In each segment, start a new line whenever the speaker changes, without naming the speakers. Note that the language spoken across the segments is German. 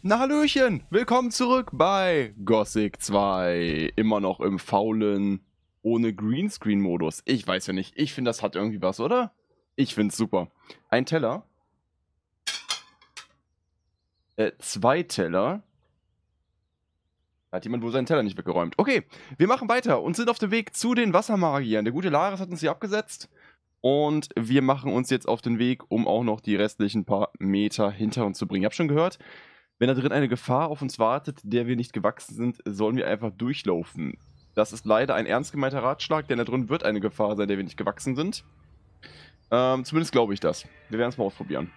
Na Hallöchen, willkommen zurück bei Gothic 2. Immer noch im faulen, ohne Greenscreen-Modus. Ich weiß ja nicht, ich finde das hat irgendwie was, oder? Ich finde es super. Ein Teller. Äh, zwei Teller. Hat jemand wohl seinen Teller nicht weggeräumt. Okay, wir machen weiter und sind auf dem Weg zu den Wassermagiern. Der gute Laris hat uns hier abgesetzt. Und wir machen uns jetzt auf den Weg, um auch noch die restlichen paar Meter hinter uns zu bringen. Ich habe schon gehört, wenn da drin eine Gefahr auf uns wartet, der wir nicht gewachsen sind, sollen wir einfach durchlaufen. Das ist leider ein ernst gemeinter Ratschlag, denn da drin wird eine Gefahr sein, der wir nicht gewachsen sind. Ähm, zumindest glaube ich das. Wir werden es mal ausprobieren.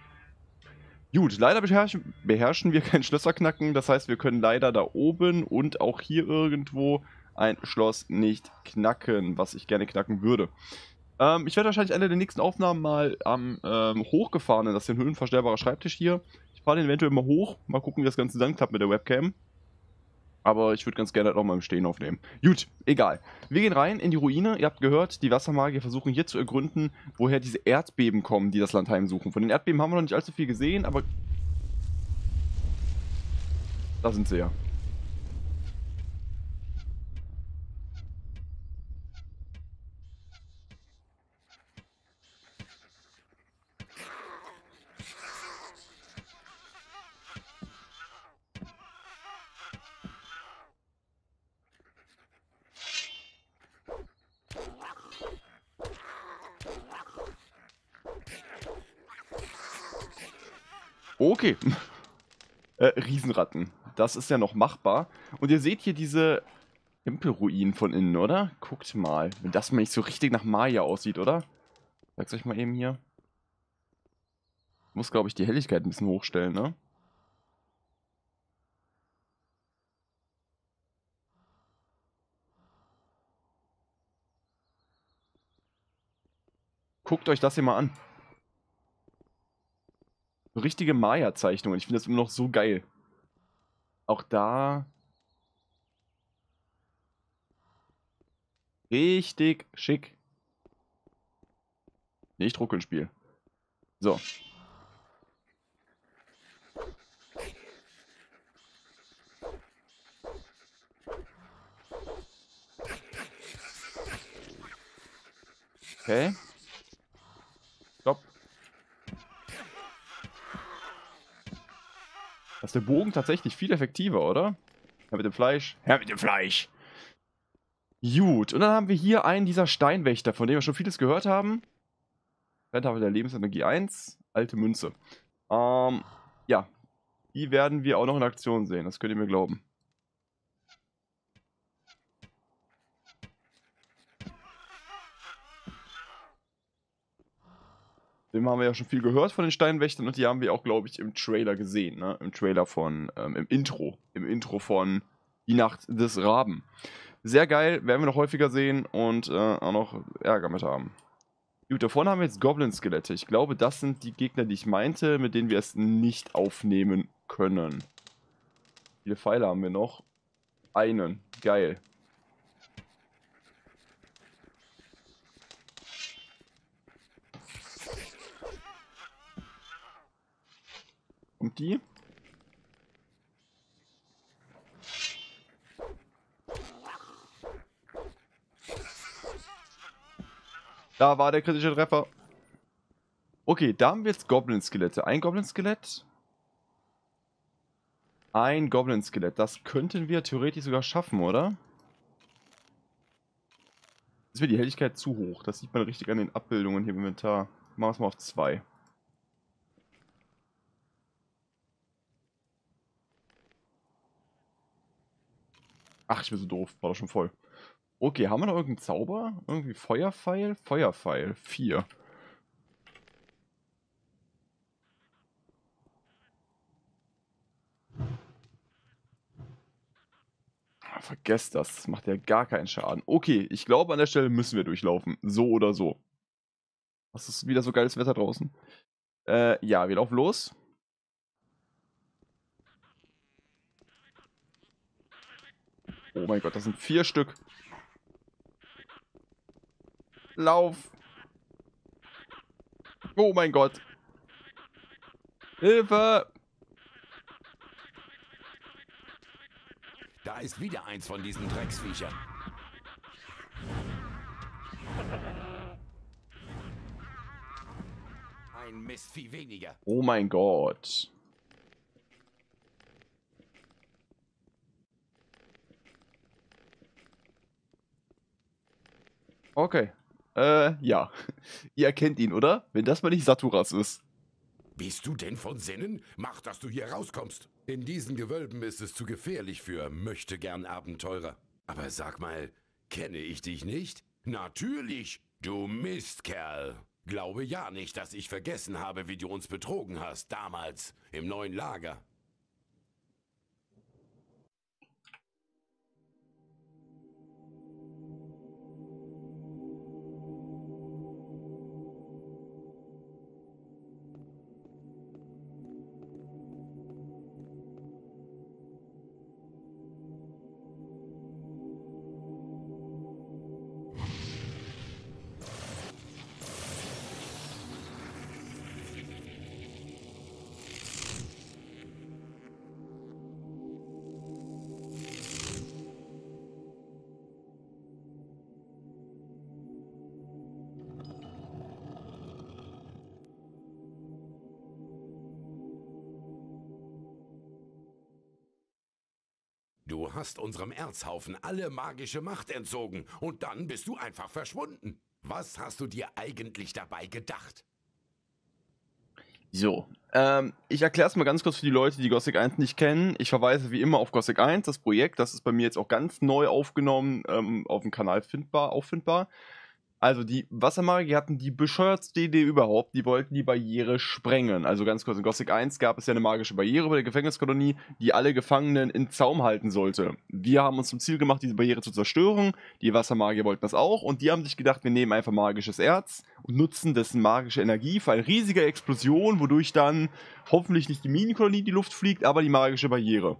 Gut, leider beherrschen, beherrschen wir kein Schlösserknacken. Das heißt, wir können leider da oben und auch hier irgendwo ein Schloss nicht knacken, was ich gerne knacken würde. Ähm, ich werde wahrscheinlich eine der nächsten Aufnahmen mal am ähm, hochgefahrenen, das ist ein höhenverstellbarer Schreibtisch hier, ich fahre den eventuell mal hoch. Mal gucken, wie das Ganze dann klappt mit der Webcam. Aber ich würde ganz gerne auch mal im Stehen aufnehmen. Gut, egal. Wir gehen rein in die Ruine. Ihr habt gehört, die Wassermagier versuchen hier zu ergründen, woher diese Erdbeben kommen, die das Land heimsuchen. Von den Erdbeben haben wir noch nicht allzu viel gesehen, aber... Da sind sie ja. Riesenratten. Das ist ja noch machbar. Und ihr seht hier diese Tempelruinen von innen, oder? Guckt mal. Wenn das mal nicht so richtig nach Maya aussieht, oder? Sag's euch mal eben hier. Ich Muss, glaube ich, die Helligkeit ein bisschen hochstellen, ne? Guckt euch das hier mal an. Richtige Maya-Zeichnungen. Ich finde das immer noch so geil. Auch da richtig schick. Nicht Ruckelspiel. So. Okay. Das ist der Bogen tatsächlich viel effektiver, oder? Herr mit dem Fleisch. Herr mit dem Fleisch. Gut, und dann haben wir hier einen dieser Steinwächter, von dem wir schon vieles gehört haben. Rentable der Lebensenergie 1, alte Münze. Ähm, ja, die werden wir auch noch in Aktion sehen, das könnt ihr mir glauben. Dem haben wir ja schon viel gehört von den Steinwächtern und die haben wir auch, glaube ich, im Trailer gesehen, ne? Im Trailer von, ähm, im Intro, im Intro von Die Nacht des Raben. Sehr geil, werden wir noch häufiger sehen und äh, auch noch Ärger mit haben. Gut, da vorne haben wir jetzt Goblin-Skelette. Ich glaube, das sind die Gegner, die ich meinte, mit denen wir es nicht aufnehmen können. Wie viele Pfeile haben wir noch? Einen. Geil. Und die? Da war der kritische Treffer. Okay, da haben wir jetzt Goblin-Skelette. Ein Goblin-Skelett. Ein Goblin-Skelett. Das könnten wir theoretisch sogar schaffen, oder? Ist mir die Helligkeit zu hoch. Das sieht man richtig an den Abbildungen hier im Inventar. Machen wir es mal auf 2. Ach, ich bin so doof. War doch schon voll. Okay, haben wir noch irgendeinen Zauber? Irgendwie Feuerpfeil? Feuerpfeil. 4. Ah, vergesst das. Das macht ja gar keinen Schaden. Okay, ich glaube, an der Stelle müssen wir durchlaufen. So oder so. Was ist wieder so geiles Wetter draußen? Äh, ja, wir laufen los. Oh mein Gott, das sind vier Stück. Lauf. Oh mein Gott. Hilfe.
Da ist wieder eins von diesen
Drecksviechern.
Ein Mistvieh weniger.
Oh mein Gott. Okay. Äh, ja. Ihr erkennt ihn, oder? Wenn das mal nicht Saturas ist. Bist du denn von Sinnen? Mach, dass du
hier rauskommst. In diesen Gewölben ist es zu gefährlich für möchte gern Abenteurer. Aber sag mal, kenne ich dich nicht? Natürlich, du Mistkerl. Glaube ja nicht, dass ich vergessen habe, wie du uns betrogen hast damals im neuen Lager. Du hast unserem Erzhaufen alle magische Macht entzogen und dann bist du einfach verschwunden. Was hast du dir eigentlich dabei gedacht?
So, ähm, ich erkläre es mal ganz kurz für die Leute, die Gothic 1 nicht kennen. Ich verweise wie immer auf Gothic 1, das Projekt. Das ist bei mir jetzt auch ganz neu aufgenommen, ähm, auf dem Kanal findbar, auffindbar. Also die Wassermagier hatten die bescheuertste Idee überhaupt. Die wollten die Barriere sprengen. Also ganz kurz, in Gothic 1 gab es ja eine magische Barriere bei der Gefängniskolonie, die alle Gefangenen in Zaum halten sollte. Wir haben uns zum Ziel gemacht, diese Barriere zu zerstören. Die Wassermagier wollten das auch. Und die haben sich gedacht, wir nehmen einfach magisches Erz und nutzen dessen magische Energie für eine riesige Explosion, wodurch dann hoffentlich nicht die Minenkolonie in die Luft fliegt, aber die magische Barriere.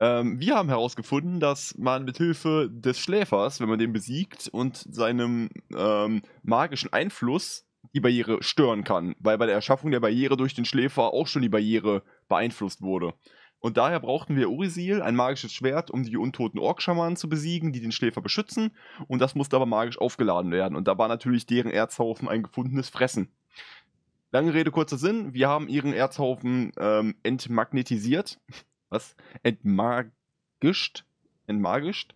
Ähm, wir haben herausgefunden, dass man mit Hilfe des Schläfers, wenn man den besiegt und seinem ähm, magischen Einfluss die Barriere stören kann, weil bei der Erschaffung der Barriere durch den Schläfer auch schon die Barriere beeinflusst wurde. Und daher brauchten wir Urisil, ein magisches Schwert, um die untoten Orkschamanen zu besiegen, die den Schläfer beschützen. Und das musste aber magisch aufgeladen werden. Und da war natürlich deren Erzhaufen ein gefundenes Fressen. Lange Rede, kurzer Sinn. Wir haben ihren Erzhaufen ähm, entmagnetisiert was? Entmagischt. Entmagischt.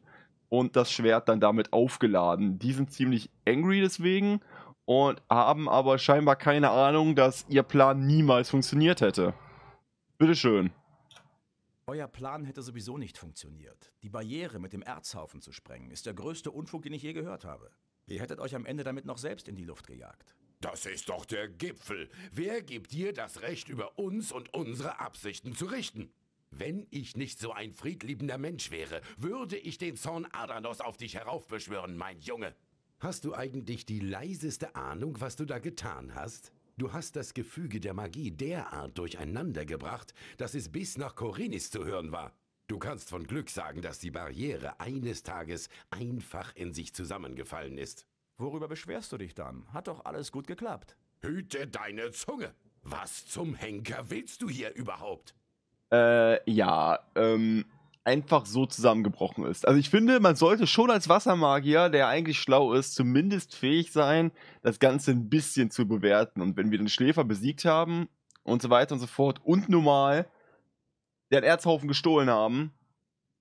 Und das Schwert dann damit aufgeladen. Die sind ziemlich angry deswegen und haben aber scheinbar keine Ahnung, dass ihr Plan niemals funktioniert hätte. Bitteschön.
Euer Plan hätte sowieso nicht funktioniert. Die Barriere mit dem Erzhaufen zu sprengen, ist der größte Unfug, den ich je gehört habe. Ihr hättet euch am Ende damit noch selbst in die Luft gejagt.
Das ist doch der Gipfel. Wer gibt dir das Recht, über uns und unsere Absichten zu richten? Wenn ich nicht so ein friedliebender Mensch wäre, würde ich den Zorn Adanos auf dich heraufbeschwören, mein Junge. Hast du eigentlich die leiseste Ahnung, was du da getan hast? Du hast das Gefüge der Magie derart durcheinandergebracht, dass es bis nach Korinis zu hören war. Du kannst von Glück sagen, dass die Barriere eines Tages einfach in sich zusammengefallen ist. Worüber beschwerst du dich dann? Hat doch alles gut geklappt. Hüte deine Zunge! Was zum Henker willst du hier überhaupt?
äh, ja, ähm, einfach so zusammengebrochen ist. Also ich finde, man sollte schon als Wassermagier, der eigentlich schlau ist, zumindest fähig sein, das Ganze ein bisschen zu bewerten. Und wenn wir den Schläfer besiegt haben und so weiter und so fort und normal den Erzhaufen gestohlen haben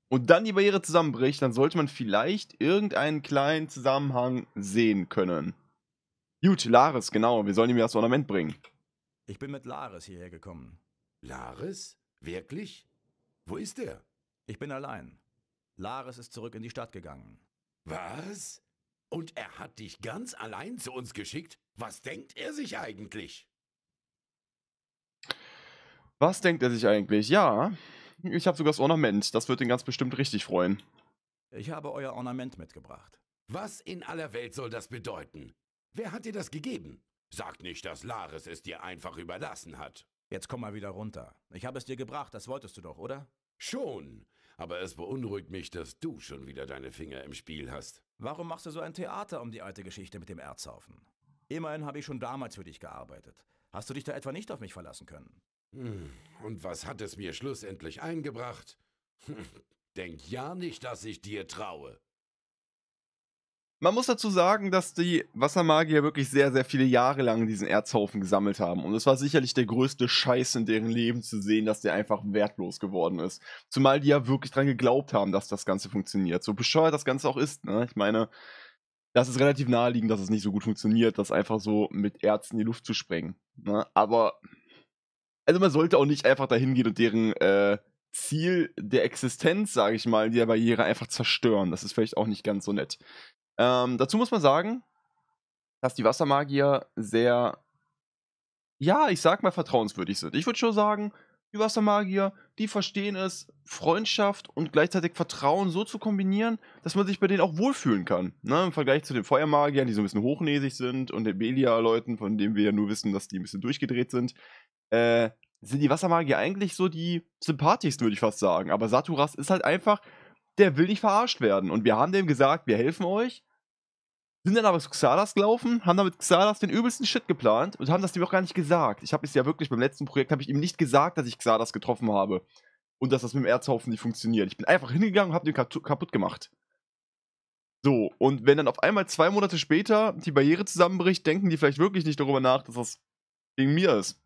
und dann die Barriere zusammenbricht, dann sollte man vielleicht irgendeinen kleinen Zusammenhang sehen können. Gut, Laris, genau. Wir sollen ihm das Ornament bringen.
Ich bin mit Laris hierher gekommen. Laris? Wirklich? Wo ist er? Ich bin allein. Laris ist zurück in die Stadt
gegangen. Was? Und er hat dich ganz allein zu uns geschickt? Was denkt er sich eigentlich?
Was denkt er sich eigentlich? Ja, ich habe sogar das Ornament. Das wird ihn ganz bestimmt richtig freuen.
Ich habe euer Ornament mitgebracht. Was in aller Welt soll das bedeuten? Wer hat dir das gegeben? Sag nicht, dass Laris es dir einfach überlassen hat. Jetzt komm mal wieder runter. Ich habe es dir gebracht, das wolltest du doch, oder? Schon, aber es beunruhigt mich, dass du schon wieder deine
Finger im Spiel hast. Warum machst du so ein Theater um die alte Geschichte mit dem Erzhaufen? Immerhin habe ich
schon damals für dich gearbeitet. Hast du dich da etwa nicht auf mich verlassen können? Hm, und was hat es mir schlussendlich eingebracht? Hm, denk ja nicht, dass ich dir traue.
Man muss dazu sagen, dass die Wassermagier wirklich sehr, sehr viele Jahre lang diesen Erzhaufen gesammelt haben. Und es war sicherlich der größte Scheiß in deren Leben zu sehen, dass der einfach wertlos geworden ist. Zumal die ja wirklich dran geglaubt haben, dass das Ganze funktioniert. So bescheuert das Ganze auch ist, ne? Ich meine, das ist relativ naheliegend, dass es nicht so gut funktioniert, das einfach so mit Ärzten in die Luft zu sprengen. Ne? Aber, also man sollte auch nicht einfach dahin gehen und deren, äh, Ziel der Existenz, sage ich mal, der Barriere einfach zerstören. Das ist vielleicht auch nicht ganz so nett. Ähm, dazu muss man sagen, dass die Wassermagier sehr, ja, ich sag mal, vertrauenswürdig sind. Ich würde schon sagen, die Wassermagier, die verstehen es, Freundschaft und gleichzeitig Vertrauen so zu kombinieren, dass man sich bei denen auch wohlfühlen kann. Ne? Im Vergleich zu den Feuermagiern, die so ein bisschen hochnäsig sind und den Belia-Leuten, von denen wir ja nur wissen, dass die ein bisschen durchgedreht sind, äh, sind die Wassermagier eigentlich so die sympathischsten, würde ich fast sagen. Aber Saturas ist halt einfach, der will nicht verarscht werden. Und wir haben dem gesagt, wir helfen euch. Sind dann aber zu Xalas gelaufen, haben damit Xalas den übelsten Shit geplant und haben das dem auch gar nicht gesagt. Ich habe es ja wirklich beim letzten Projekt, habe ich ihm nicht gesagt, dass ich Xalas getroffen habe. Und dass das mit dem Erzhaufen nicht funktioniert. Ich bin einfach hingegangen und habe den kaputt gemacht. So, und wenn dann auf einmal zwei Monate später die Barriere zusammenbricht, denken die vielleicht wirklich nicht darüber nach, dass das gegen mir ist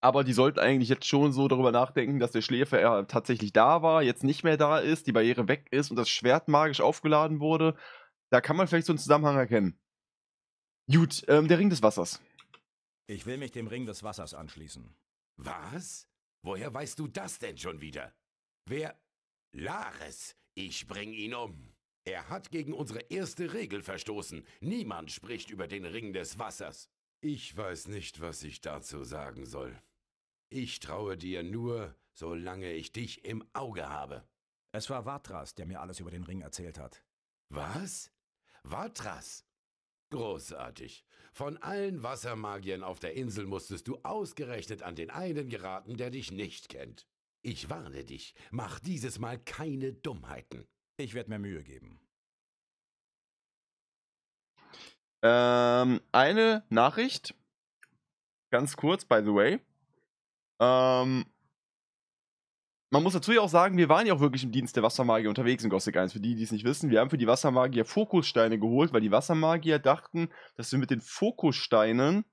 aber die sollten eigentlich jetzt schon so darüber nachdenken, dass der Schläfer ja äh, tatsächlich da war, jetzt nicht mehr da ist, die Barriere weg ist und das Schwert magisch aufgeladen wurde. Da kann man vielleicht so einen Zusammenhang erkennen. Gut, ähm, der Ring des Wassers.
Ich will mich dem Ring des Wassers anschließen. Was?
Woher weißt du das denn schon wieder? Wer? Lares, ich bring ihn um. Er hat gegen unsere erste Regel verstoßen. Niemand spricht über den Ring des Wassers. Ich weiß nicht, was ich dazu sagen soll. Ich traue dir nur, solange ich dich im Auge habe. Es war Vatras, der mir alles über den Ring erzählt hat. Was? Vatras? Großartig. Von allen Wassermagiern auf der Insel musstest du ausgerechnet an den einen geraten, der dich nicht kennt. Ich warne dich, mach dieses Mal keine Dummheiten. Ich
werde mir Mühe geben. Ähm, eine Nachricht. Ganz kurz, by the way. Ähm, man muss dazu ja auch sagen, wir waren ja auch wirklich im Dienst der Wassermagier unterwegs in Gothic 1. Für die, die es nicht wissen, wir haben für die Wassermagier Fokussteine geholt, weil die Wassermagier dachten, dass wir mit den Fokussteinen.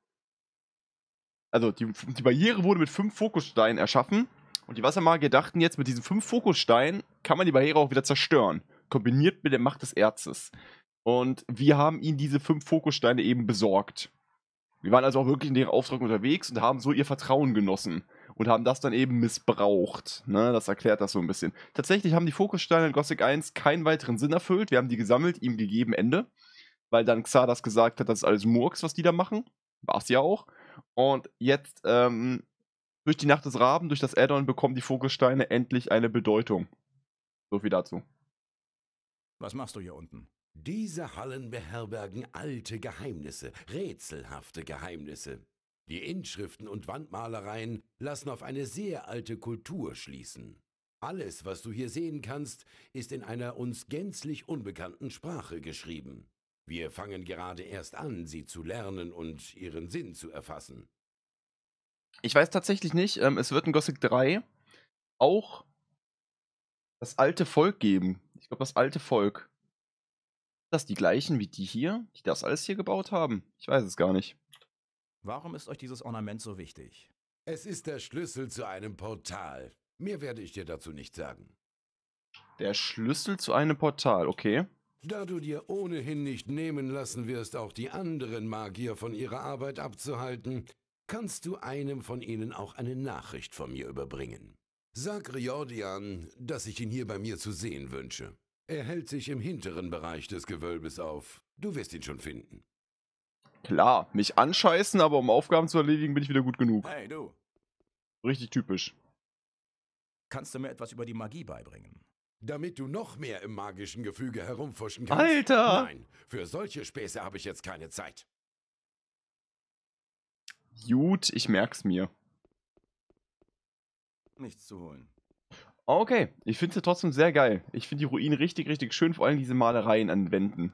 Also die, die Barriere wurde mit fünf Fokussteinen erschaffen. Und die Wassermagier dachten jetzt, mit diesen fünf Fokussteinen kann man die Barriere auch wieder zerstören. Kombiniert mit der Macht des Erzes. Und wir haben ihnen diese fünf Fokussteine eben besorgt. Wir waren also auch wirklich in deren Auftrag unterwegs und haben so ihr Vertrauen genossen und haben das dann eben missbraucht. Ne? Das erklärt das so ein bisschen. Tatsächlich haben die Fokussteine in Gothic 1 keinen weiteren Sinn erfüllt. Wir haben die gesammelt, ihm gegeben, Ende. Weil dann Xardas gesagt hat, das ist alles Murks, was die da machen. War es ja auch. Und jetzt, ähm, durch die Nacht des Raben, durch das Addon bekommen die Fokussteine endlich eine Bedeutung. So viel dazu.
Was machst du hier unten? Diese Hallen beherbergen alte Geheimnisse, rätselhafte Geheimnisse. Die Inschriften und Wandmalereien lassen auf eine sehr alte Kultur schließen. Alles, was du hier sehen kannst, ist in einer uns gänzlich unbekannten Sprache geschrieben. Wir fangen gerade erst an, sie zu
lernen und
ihren Sinn zu erfassen.
Ich weiß tatsächlich nicht, ähm, es wird in Gothic 3 auch das alte Volk geben. Ich glaube, das alte Volk. Sind das die gleichen wie die hier, die das alles hier gebaut haben? Ich weiß es gar nicht.
Warum ist euch dieses Ornament so wichtig? Es ist der Schlüssel zu einem Portal. Mehr werde ich dir dazu nicht sagen.
Der Schlüssel zu einem Portal, okay.
Da du dir ohnehin nicht nehmen lassen wirst, auch die anderen Magier von ihrer Arbeit abzuhalten, kannst du einem von ihnen auch eine Nachricht von mir überbringen. Sag Riordian, dass ich ihn hier bei mir zu sehen wünsche. Er hält sich im hinteren Bereich des Gewölbes auf. Du wirst ihn schon finden.
Klar, mich anscheißen, aber um Aufgaben zu erledigen, bin ich wieder gut genug. Hey, du. Richtig typisch.
Kannst du mir etwas über die Magie beibringen? Damit du noch mehr im magischen Gefüge herumfuschen kannst. Alter! Nein, für solche Späße habe ich jetzt keine Zeit.
Gut, ich merk's mir.
Nichts zu holen.
Okay, ich finde sie trotzdem sehr geil. Ich finde die Ruinen richtig, richtig schön, vor allem diese Malereien an Wänden.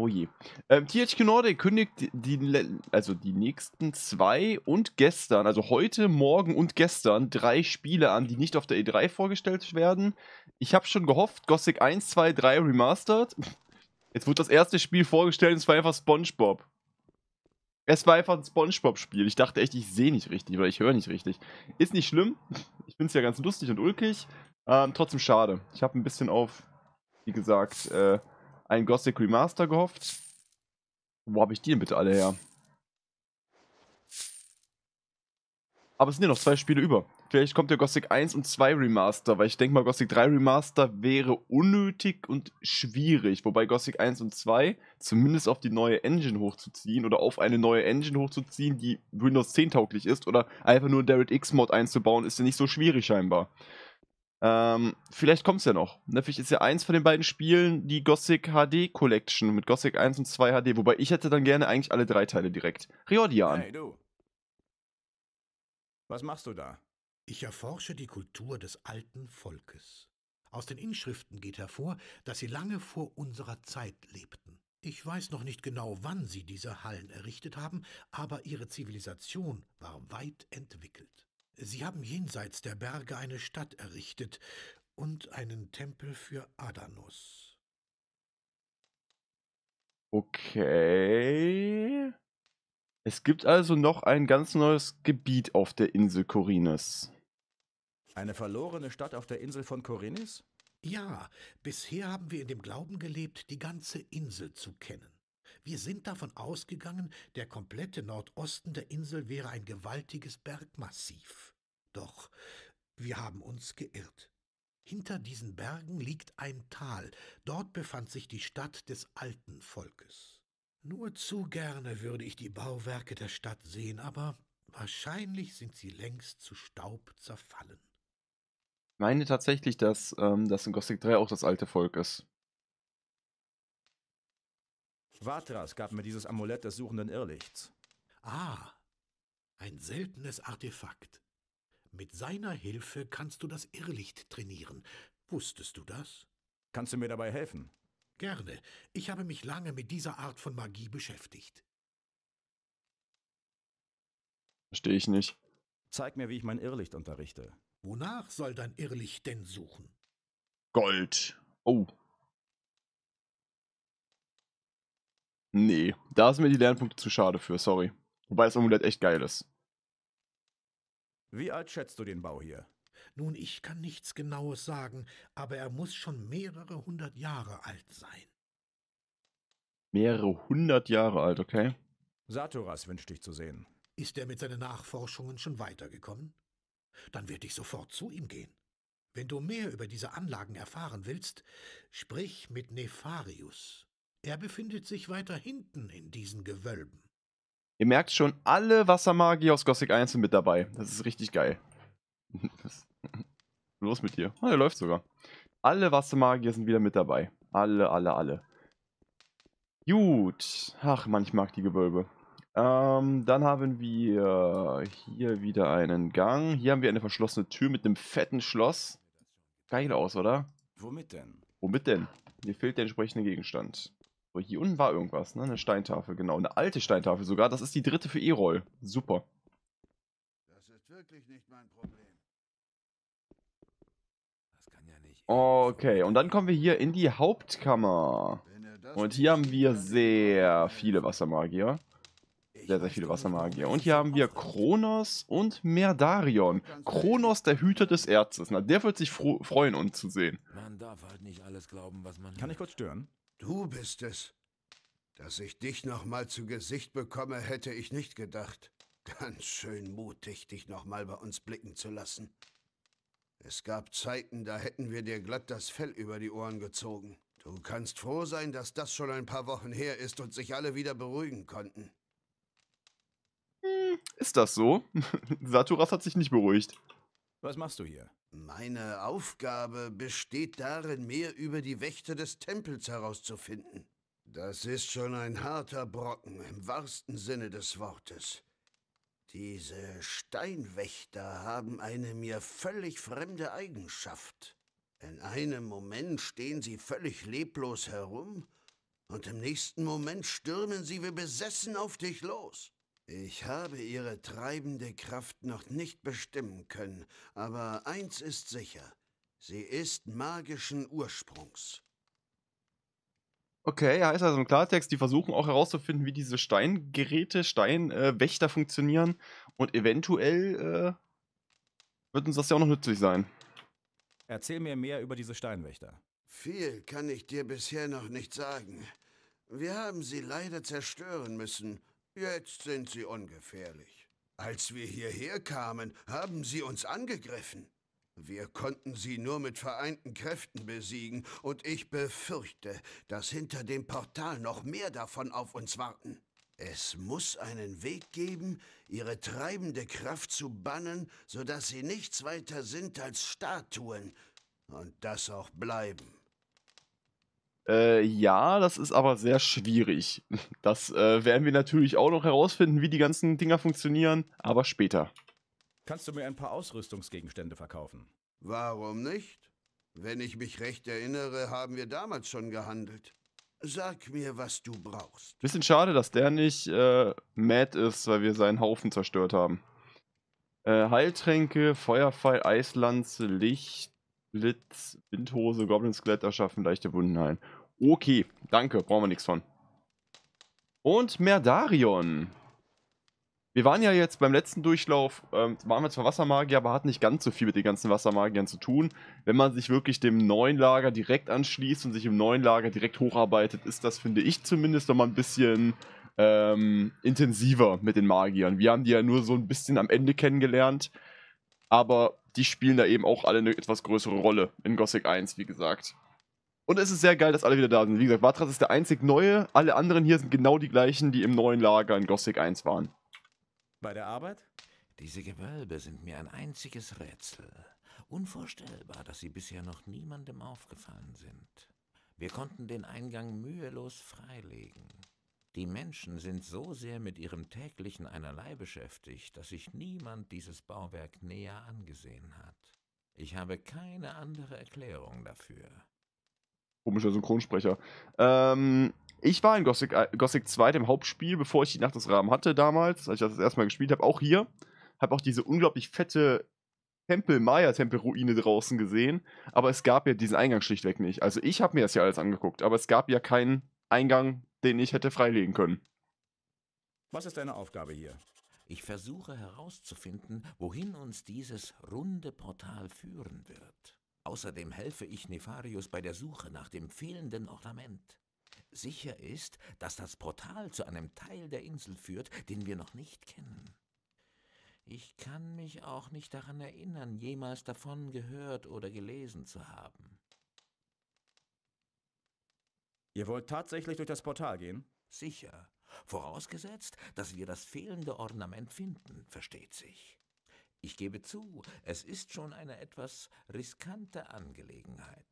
Oh je. Ähm, THQ Nordic kündigt die, also die nächsten zwei und gestern, also heute, morgen und gestern, drei Spiele an, die nicht auf der E3 vorgestellt werden. Ich habe schon gehofft, Gothic 1, 2, 3 Remastered. Jetzt wurde das erste Spiel vorgestellt und es war einfach Spongebob. Es war einfach ein Spongebob-Spiel. Ich dachte echt, ich sehe nicht richtig oder ich höre nicht richtig. Ist nicht schlimm. Ich finde es ja ganz lustig und ulkig. Ähm, trotzdem schade. Ich habe ein bisschen auf, wie gesagt, äh, ein Gothic Remaster gehofft. Wo habe ich die denn bitte alle her? Aber es sind ja noch zwei Spiele über. Vielleicht kommt der Gothic 1 und 2 Remaster, weil ich denke mal, Gothic 3 Remaster wäre unnötig und schwierig. Wobei Gothic 1 und 2 zumindest auf die neue Engine hochzuziehen oder auf eine neue Engine hochzuziehen, die Windows 10 tauglich ist oder einfach nur einen Derek X Mod einzubauen, ist ja nicht so schwierig scheinbar. Ähm, vielleicht kommt es ja noch. Ne? Vielleicht ist ja eins von den beiden Spielen die Gothic HD Collection mit Gothic 1 und 2 HD. Wobei ich hätte dann gerne eigentlich alle drei Teile direkt. Riordian. Hey,
du.
Was machst du da? Ich erforsche die Kultur des alten Volkes. Aus den Inschriften geht hervor, dass sie lange vor unserer Zeit lebten. Ich weiß noch nicht genau, wann sie diese Hallen errichtet haben, aber ihre Zivilisation war weit entwickelt. Sie haben jenseits der Berge eine Stadt errichtet und einen Tempel für Adanus.
Okay. Es gibt also noch ein ganz neues Gebiet auf der Insel Korinnes.
Eine verlorene Stadt auf der Insel von Korinnes?
Ja, bisher haben wir in dem Glauben gelebt, die ganze Insel zu kennen. Wir sind davon ausgegangen, der komplette Nordosten der Insel wäre ein gewaltiges Bergmassiv. Doch wir haben uns geirrt. Hinter diesen Bergen liegt ein Tal, dort befand sich die Stadt des alten Volkes. Nur zu gerne würde ich die Bauwerke der Stadt sehen, aber wahrscheinlich sind sie längst zu Staub zerfallen.
Ich meine tatsächlich, dass ähm, das in Gothic 3 auch das alte Volk ist.
Vatras gab mir dieses Amulett des suchenden Irrlichts. Ah, ein seltenes Artefakt.
Mit seiner Hilfe kannst du das Irrlicht trainieren. Wusstest du das? Kannst du mir
dabei helfen?
Gerne. Ich habe mich lange mit dieser Art von Magie beschäftigt.
Verstehe ich nicht.
Zeig mir, wie ich mein Irrlicht unterrichte. Wonach soll dein Irrlicht denn suchen? Gold.
Oh, Nee, da sind mir die Lernpunkte zu schade für, sorry. Wobei das Amulett echt geil ist.
Wie alt schätzt du den Bau hier?
Nun, ich kann nichts Genaues sagen, aber er muss schon mehrere hundert Jahre alt sein.
Mehrere hundert Jahre alt, okay.
Saturas wünscht dich zu sehen. Ist er mit seinen Nachforschungen schon weitergekommen? Dann werde ich sofort zu ihm gehen. Wenn du mehr über diese Anlagen erfahren willst, sprich mit Nefarius. Er befindet sich weiter hinten in diesen Gewölben.
Ihr merkt schon, alle Wassermagier aus Gothic 1 sind mit dabei. Das ist richtig geil. Los mit dir. Ah, der läuft sogar. Alle Wassermagier sind wieder mit dabei. Alle, alle, alle. Gut. Ach, manch mag die Gewölbe. Ähm, dann haben wir hier wieder einen Gang. Hier haben wir eine verschlossene Tür mit einem fetten Schloss. Geil aus, oder? Womit denn? Womit denn? Mir fehlt der entsprechende Gegenstand. Aber hier unten war irgendwas, ne? Eine Steintafel, genau. Eine alte Steintafel sogar. Das ist die dritte für E-Roll. Super.
Das ist wirklich nicht mein Problem.
Okay, und dann kommen wir hier in die Hauptkammer. Und hier haben wir sehr viele Wassermagier. Sehr, sehr viele Wassermagier. Und hier haben wir Kronos und Merdarion. Kronos, der Hüter des Erzes. Na, der wird sich freuen, uns zu sehen.
Man darf halt nicht alles glauben, was man... Kann ich kurz stören? Du bist es. Dass ich dich nochmal zu Gesicht bekomme, hätte ich nicht gedacht. Ganz schön mutig, dich nochmal bei uns blicken zu lassen. Es gab Zeiten, da hätten wir dir glatt das Fell über die Ohren gezogen. Du kannst froh sein, dass das schon ein paar Wochen her ist und sich alle wieder beruhigen konnten.
Hm, ist das so? Saturas hat sich nicht beruhigt.
Was machst du hier? Meine Aufgabe besteht darin, mehr über die Wächter des Tempels herauszufinden. Das ist schon ein harter Brocken im wahrsten Sinne des Wortes. Diese Steinwächter haben eine mir völlig fremde Eigenschaft. In einem Moment stehen sie völlig leblos herum und im nächsten Moment stürmen sie wie besessen auf dich los. Ich habe ihre treibende Kraft noch nicht bestimmen können, aber eins ist sicher. Sie ist magischen Ursprungs.
Okay, ja, ist also im Klartext, die versuchen auch herauszufinden, wie diese Steingeräte, Steinwächter äh, funktionieren und eventuell äh, wird uns das ja auch noch nützlich sein.
Erzähl mir mehr über diese Steinwächter. Viel kann ich dir bisher noch nicht sagen. Wir haben sie leider zerstören müssen, Jetzt sind Sie ungefährlich. Als wir hierher kamen, haben Sie uns angegriffen. Wir konnten sie nur mit vereinten Kräften besiegen, und ich befürchte, dass hinter dem Portal noch mehr davon auf uns warten. Es muss einen Weg geben, ihre treibende Kraft zu bannen, sodass sie nichts weiter sind als Statuen, und das auch bleiben.
Äh, ja, das ist aber sehr schwierig. Das äh, werden wir natürlich auch noch herausfinden, wie die ganzen Dinger funktionieren, aber später.
Kannst du mir ein paar Ausrüstungsgegenstände verkaufen? Warum nicht? Wenn ich mich recht erinnere, haben wir damals schon gehandelt. Sag mir, was du brauchst.
Bisschen schade, dass der nicht äh, mad ist, weil wir seinen Haufen zerstört haben. Äh, Heiltränke, Feuerfall, Eislanze, Licht, Blitz, Windhose, Goblin-Skelett erschaffen leichte Wunden heilen. Okay, danke, brauchen wir nichts von. Und Merdarion. Wir waren ja jetzt beim letzten Durchlauf, ähm, waren wir zwar Wassermagier, aber hatten nicht ganz so viel mit den ganzen Wassermagiern zu tun. Wenn man sich wirklich dem neuen Lager direkt anschließt und sich im neuen Lager direkt hocharbeitet, ist das, finde ich zumindest, nochmal ein bisschen ähm, intensiver mit den Magiern. Wir haben die ja nur so ein bisschen am Ende kennengelernt, aber die spielen da eben auch alle eine etwas größere Rolle in Gothic 1, wie gesagt. Und es ist sehr geil, dass alle wieder da sind. Wie gesagt, Vatras ist der einzig neue. Alle anderen hier sind genau die gleichen, die im neuen Lager in Gothic 1 waren.
Bei der Arbeit? Diese Gewölbe sind mir ein einziges Rätsel. Unvorstellbar, dass sie bisher noch niemandem aufgefallen sind. Wir konnten den Eingang mühelos freilegen. Die Menschen sind so sehr mit ihrem täglichen einerlei beschäftigt, dass sich niemand dieses Bauwerk näher angesehen hat. Ich habe keine andere Erklärung dafür.
Komischer Synchronsprecher. Ähm, ich war in Gothic, äh, Gothic 2, dem Hauptspiel, bevor ich die Nacht des Rahmen hatte damals, als ich das das erste Mal gespielt habe, auch hier. Habe auch diese unglaublich fette Tempel, maya ruine draußen gesehen, aber es gab ja diesen Eingang schlichtweg nicht. Also ich habe mir das ja alles angeguckt, aber es gab ja keinen Eingang, den ich hätte freilegen können.
Was ist deine Aufgabe hier? Ich versuche herauszufinden, wohin uns dieses runde Portal führen wird. Außerdem helfe ich Nefarius bei der Suche nach dem fehlenden Ornament. Sicher ist, dass das Portal zu einem Teil der Insel führt, den wir noch nicht kennen. Ich kann mich auch nicht daran erinnern, jemals davon gehört oder gelesen zu haben. Ihr wollt tatsächlich durch das Portal gehen? Sicher. Vorausgesetzt, dass wir das fehlende Ornament finden, versteht sich. Ich gebe zu, es ist schon eine etwas riskante Angelegenheit.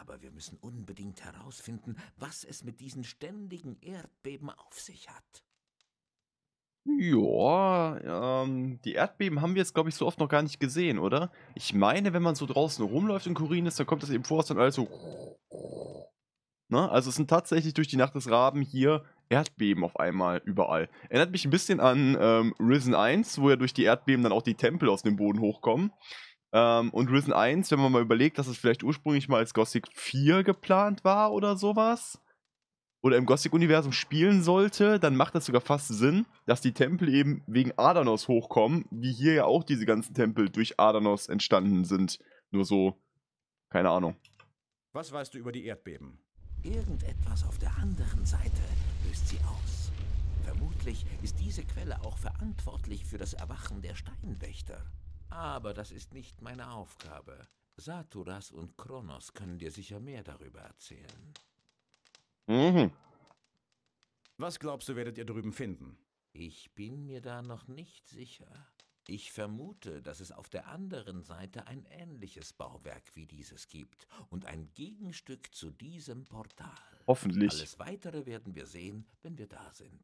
Aber wir müssen unbedingt herausfinden, was es mit diesen ständigen Erdbeben auf
sich hat.
Ja, ähm, die Erdbeben haben wir jetzt, glaube ich, so oft noch gar nicht gesehen, oder? Ich meine, wenn man so draußen rumläuft in Kurin dann kommt das eben vor, dass dann alles so Ne? Also es sind tatsächlich durch die Nacht des Raben hier Erdbeben auf einmal überall. Erinnert mich ein bisschen an ähm, Risen 1, wo ja durch die Erdbeben dann auch die Tempel aus dem Boden hochkommen. Ähm, und Risen 1, wenn man mal überlegt, dass es vielleicht ursprünglich mal als Gothic 4 geplant war oder sowas, oder im Gothic-Universum spielen sollte, dann macht das sogar fast Sinn, dass die Tempel eben wegen Adanos hochkommen, wie hier ja auch diese ganzen Tempel durch Adanos entstanden sind. Nur so, keine Ahnung.
Was weißt du über die Erdbeben? Irgendetwas auf der anderen Seite löst sie aus.
Vermutlich ist diese Quelle auch verantwortlich für das Erwachen der Steinwächter. Aber das ist nicht meine Aufgabe. Saturas und Kronos können dir sicher mehr darüber erzählen. Mhm. Was glaubst du, werdet ihr drüben finden? Ich bin mir da noch nicht sicher. Ich vermute, dass es auf der anderen Seite ein ähnliches Bauwerk wie dieses gibt und ein Gegenstück zu diesem Portal.
Hoffentlich. Alles
weitere werden wir sehen, wenn wir da
sind.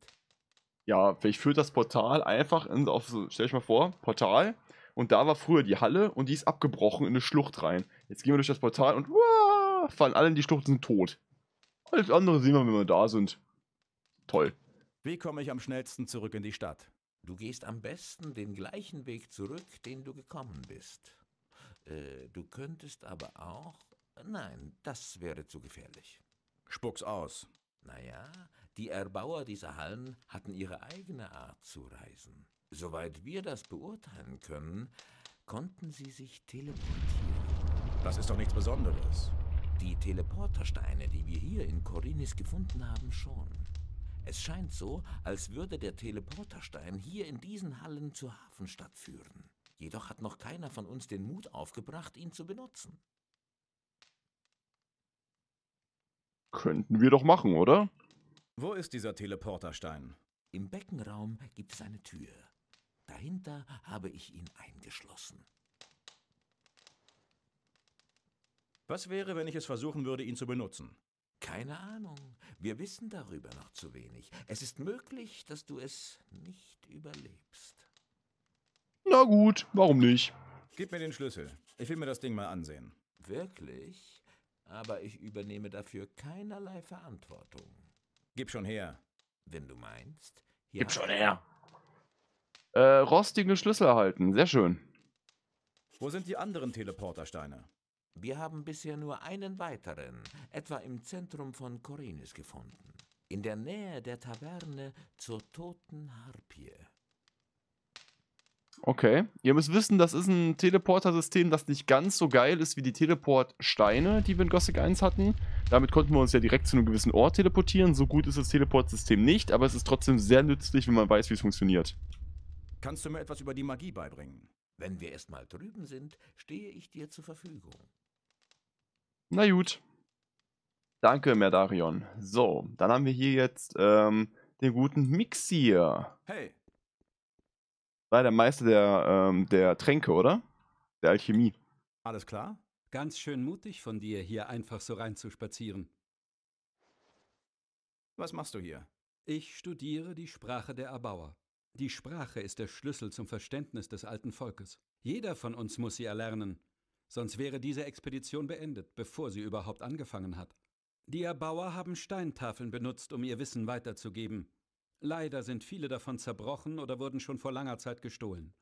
Ja, vielleicht führt das Portal einfach in, auf so, stell ich mal vor, Portal. Und da war früher die Halle und die ist abgebrochen in eine Schlucht rein. Jetzt gehen wir durch das Portal und uah, fallen alle in die Schlucht und sind tot. Alles andere sehen wir, wenn wir da sind. Toll.
Wie komme ich am schnellsten zurück in die Stadt? Du gehst am besten den gleichen Weg zurück,
den du gekommen bist. Äh, du könntest aber auch... Nein, das wäre zu gefährlich. Spuck's aus. Naja, die Erbauer dieser Hallen hatten ihre eigene Art zu reisen. Soweit wir das beurteilen können, konnten sie sich teleportieren. Das ist doch nichts Besonderes. Die Teleportersteine, die wir hier in Korinis gefunden haben, schon. Es scheint so, als würde der Teleporterstein hier in diesen Hallen zur Hafenstadt führen. Jedoch hat noch keiner von uns den Mut aufgebracht, ihn zu benutzen.
Könnten wir doch machen, oder?
Wo ist dieser Teleporterstein? Im Beckenraum gibt es eine Tür. Dahinter habe ich ihn eingeschlossen. Was wäre, wenn ich es versuchen würde, ihn zu benutzen? Keine Ahnung. Wir wissen darüber noch zu wenig. Es ist
möglich, dass du es nicht überlebst.
Na gut, warum nicht?
Gib mir den Schlüssel. Ich will mir das Ding mal ansehen. Wirklich? Aber ich übernehme dafür
keinerlei Verantwortung.
Gib schon her. Wenn
du meinst. Ja. Gib schon
her.
Äh, rostigen Schlüssel erhalten. Sehr schön.
Wo sind die anderen Teleportersteine? Wir haben bisher nur einen weiteren, etwa im Zentrum von Korinis gefunden, in der Nähe der Taverne zur toten Harpie.
Okay, ihr müsst wissen, das ist ein Teleporter-System, das nicht ganz so geil ist wie die Teleport-Steine, die wir in Gothic 1 hatten. Damit konnten wir uns ja direkt zu einem gewissen Ort teleportieren. So gut ist das Teleport-System nicht, aber es ist trotzdem sehr nützlich, wenn man weiß, wie es funktioniert.
Kannst du mir etwas über die Magie beibringen?
Wenn
wir erstmal drüben
sind, stehe ich dir zur Verfügung.
Na gut. Danke, Merdarion. So, dann haben wir hier jetzt ähm, den guten Mixir. Hey. War der Meister der, ähm, der Tränke, oder? Der Alchemie.
Alles klar? Ganz schön mutig von dir, hier einfach so reinzuspazieren. Was machst du hier? Ich studiere die Sprache der Erbauer. Die Sprache ist der Schlüssel zum Verständnis des alten Volkes. Jeder von uns muss sie erlernen. Sonst wäre diese Expedition beendet, bevor sie überhaupt angefangen hat. Die Erbauer haben Steintafeln benutzt, um ihr Wissen weiterzugeben. Leider sind viele davon zerbrochen oder wurden schon vor langer Zeit gestohlen.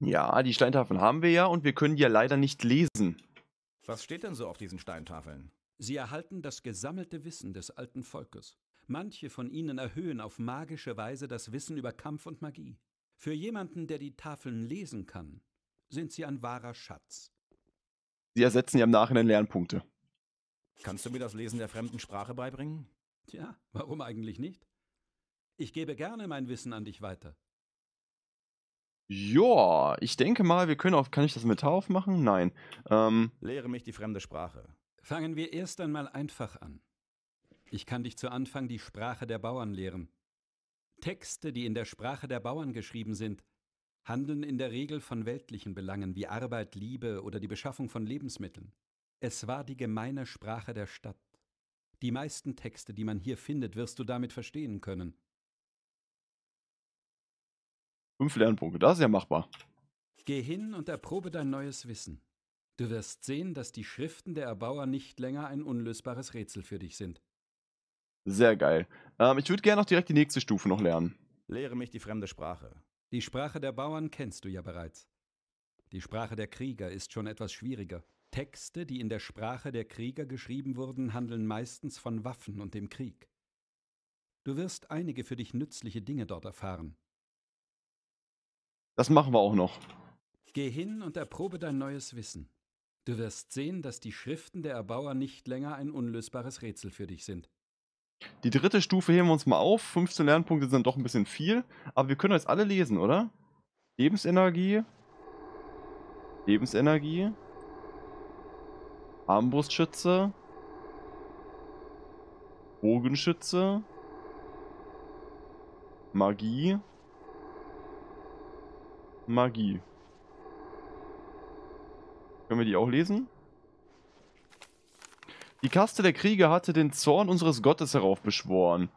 Ja, die Steintafeln haben wir ja und wir können die ja leider nicht lesen.
Was steht denn so auf diesen Steintafeln? Sie erhalten das gesammelte Wissen des alten Volkes. Manche von ihnen erhöhen auf magische Weise das Wissen über Kampf und Magie. Für jemanden, der die Tafeln lesen kann, sind sie ein wahrer Schatz.
Sie ersetzen ja im Nachhinein Lernpunkte.
Kannst du mir das Lesen der fremden Sprache beibringen? Tja, warum eigentlich nicht? Ich gebe gerne mein Wissen an dich weiter.
Joa, ich denke mal, wir können auch. Kann ich das mit Tauf machen? Nein. Ähm, Lehre mich die fremde Sprache.
Fangen wir erst einmal einfach
an. Ich kann dich zu Anfang
die Sprache der Bauern lehren. Texte, die in der Sprache der Bauern geschrieben sind, handeln in der Regel von weltlichen Belangen wie Arbeit, Liebe oder die Beschaffung von Lebensmitteln. Es war die gemeine Sprache der Stadt. Die meisten Texte, die man hier findet, wirst du damit verstehen können.
Fünf Lernpunkte, das ist ja machbar. Geh hin und
erprobe dein neues Wissen. Du wirst sehen, dass die Schriften der Erbauer nicht länger ein unlösbares Rätsel für dich sind.
Sehr geil. Ähm, ich würde gerne noch direkt die nächste Stufe noch lernen.
Lehre mich die fremde Sprache. Die Sprache der Bauern kennst du ja bereits. Die Sprache der Krieger ist schon etwas schwieriger. Texte, die in der Sprache der Krieger geschrieben wurden, handeln meistens von Waffen und dem Krieg. Du wirst einige für dich nützliche Dinge dort erfahren.
Das machen wir auch noch.
Geh hin und erprobe dein neues Wissen. Du wirst sehen, dass die Schriften der Erbauer nicht länger ein unlösbares Rätsel für dich sind.
Die dritte Stufe heben wir uns mal auf. 15 Lernpunkte sind doch ein bisschen viel. Aber wir können jetzt alle lesen, oder? Lebensenergie. Lebensenergie. Armbrustschütze. Bogenschütze. Magie. Magie. Können wir die auch lesen? Die Kaste der Krieger hatte den Zorn unseres Gottes heraufbeschworen.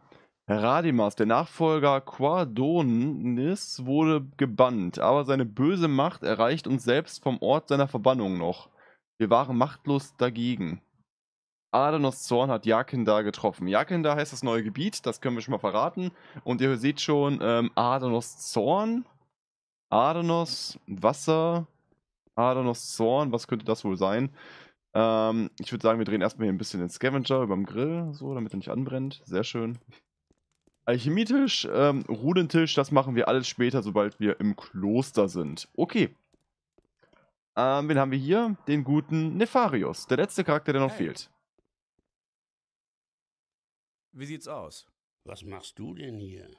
Radimas, der Nachfolger Quadonis, wurde gebannt, aber seine böse Macht erreicht uns selbst vom Ort seiner Verbannung noch. Wir waren machtlos dagegen. Adenos Zorn hat Jakindar getroffen. Jakindar heißt das neue Gebiet, das können wir schon mal verraten. Und ihr seht schon, ähm, Adenos Zorn, Adenos Wasser, Adenos Zorn, was könnte das wohl sein? Ähm, ich würde sagen, wir drehen erstmal hier ein bisschen den Scavenger überm Grill, so, damit er nicht anbrennt. Sehr schön. Alchemietisch, ähm, Rudentisch, das machen wir alles später, sobald wir im Kloster sind. Okay. Ähm, wen haben wir hier? Den guten Nefarius, der letzte Charakter, der noch hey. fehlt.
Wie sieht's aus? Was machst du denn hier?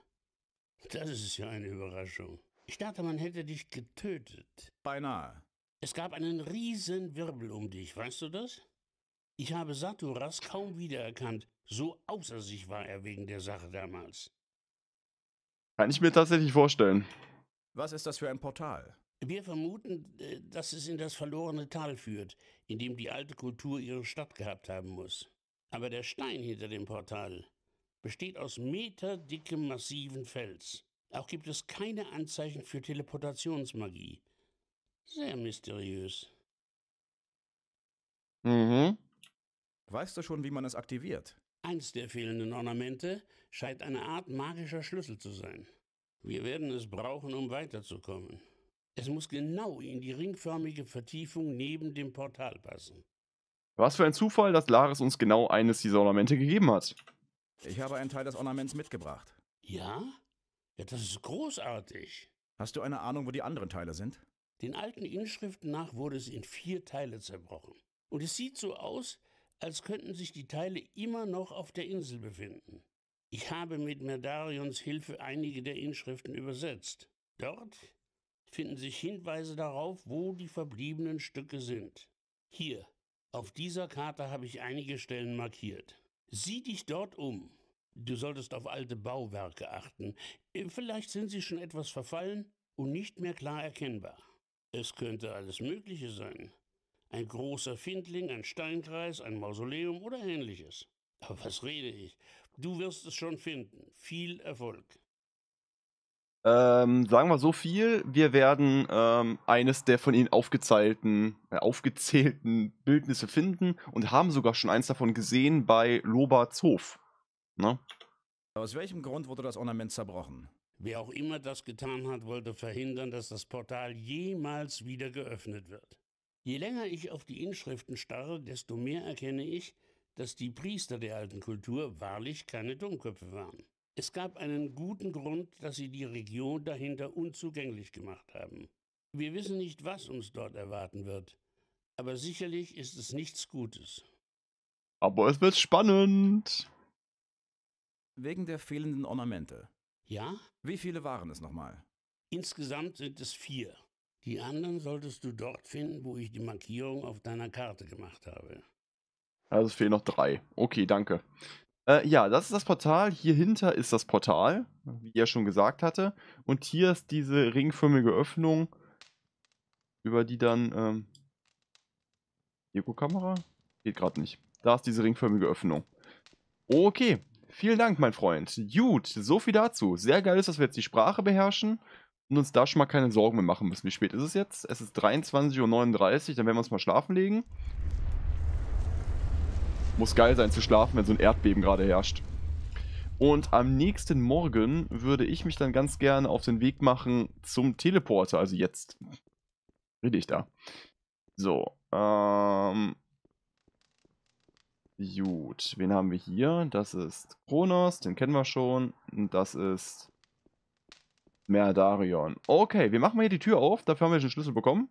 Das ist ja eine Überraschung. Ich dachte, man hätte dich getötet. Beinahe. Es gab einen riesen Wirbel um dich, weißt du das? Ich habe Saturas kaum wiedererkannt, so außer sich war er wegen der Sache damals.
Kann ich mir tatsächlich vorstellen.
Was ist das für ein Portal? Wir vermuten, äh, dass es in das verlorene Tal führt, in dem die alte Kultur ihre Stadt gehabt haben muss. Aber der Stein hinter dem Portal besteht aus meterdickem massiven Fels. Auch gibt es keine Anzeichen für Teleportationsmagie. Sehr mysteriös. Mhm. Weißt du schon, wie man es aktiviert? Eins der fehlenden Ornamente scheint eine Art magischer Schlüssel zu sein. Wir werden es brauchen, um weiterzukommen. Es muss genau in die ringförmige Vertiefung neben dem Portal passen.
Was für ein Zufall, dass Laris uns genau eines dieser Ornamente gegeben hat.
Ich habe einen Teil des Ornaments mitgebracht. Ja? Ja, das ist großartig. Hast du eine Ahnung, wo die anderen Teile sind? Den alten Inschriften nach wurde es in vier Teile zerbrochen. Und es sieht so aus, als könnten sich die Teile immer noch auf der Insel befinden. Ich habe mit Merdarions Hilfe einige der Inschriften übersetzt. Dort finden sich Hinweise darauf, wo die verbliebenen Stücke sind. Hier, auf dieser Karte habe ich einige Stellen markiert. Sieh dich dort um. Du solltest auf alte Bauwerke achten. Äh, vielleicht sind sie schon etwas verfallen und nicht mehr klar erkennbar. Es könnte alles Mögliche sein. Ein großer Findling, ein Steinkreis, ein Mausoleum oder ähnliches. Aber was rede ich? Du wirst es schon finden. Viel Erfolg.
Ähm, sagen wir so viel, wir werden ähm, eines der von Ihnen aufgezeilten, äh, aufgezählten Bildnisse finden und haben sogar schon eins davon gesehen bei Loberts Hof. Ne?
Aus welchem Grund wurde das Ornament zerbrochen? Wer auch immer das getan hat, wollte verhindern, dass das Portal jemals wieder geöffnet wird. Je länger ich auf die Inschriften starre, desto mehr erkenne ich, dass die Priester der alten Kultur wahrlich keine Dummköpfe waren. Es gab einen guten Grund, dass sie die Region dahinter unzugänglich gemacht haben. Wir wissen nicht, was uns dort erwarten wird, aber sicherlich ist es nichts Gutes.
Aber es wird spannend.
Wegen der fehlenden Ornamente. Ja? Wie viele waren es nochmal? Insgesamt sind es vier. Die anderen solltest du dort finden, wo ich die Markierung auf deiner Karte gemacht
habe. Also es fehlen noch drei. Okay, danke. Äh, ja, das ist das Portal. Hier hinter ist das Portal, wie er schon gesagt hatte. Und hier ist diese ringförmige Öffnung, über die dann... Ähm, Ego-Kamera? Geht gerade nicht. Da ist diese ringförmige Öffnung. Okay, Vielen Dank, mein Freund. Gut, so viel dazu. Sehr geil ist, dass wir jetzt die Sprache beherrschen und uns da schon mal keine Sorgen mehr machen müssen. Wie spät ist es jetzt? Es ist 23.39 Uhr, dann werden wir uns mal schlafen legen. Muss geil sein zu schlafen, wenn so ein Erdbeben gerade herrscht. Und am nächsten Morgen würde ich mich dann ganz gerne auf den Weg machen zum Teleporter. Also jetzt rede ich da. So, ähm, Gut, wen haben wir hier? Das ist Kronos, den kennen wir schon. Und das ist Merdarion. Okay, wir machen mal hier die Tür auf. Dafür haben wir schon Schlüssel bekommen.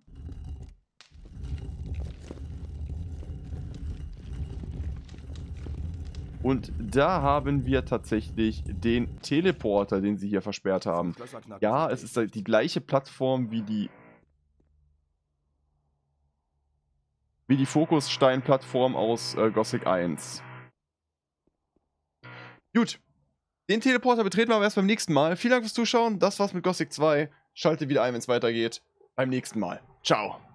Und da haben wir tatsächlich den Teleporter, den sie hier versperrt haben. Ja, es ist die gleiche Plattform wie die wie die Fokussteinplattform aus äh, Gothic 1. Gut. Den Teleporter betreten wir aber erst beim nächsten Mal. Vielen Dank fürs Zuschauen. Das war's mit Gothic 2. Schaltet wieder ein, wenn es weitergeht. Beim nächsten Mal. Ciao.